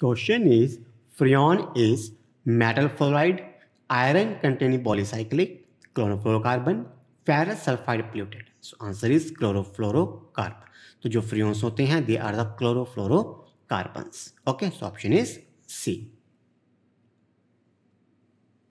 question is freon is metal fluoride iron containing polycyclic chlorofluorocarbon ferrous sulphide प्लूटेड so answer is chlorofluorocarbon तो जो freons होते हैं they are the chlorofluorocarbons okay so option is C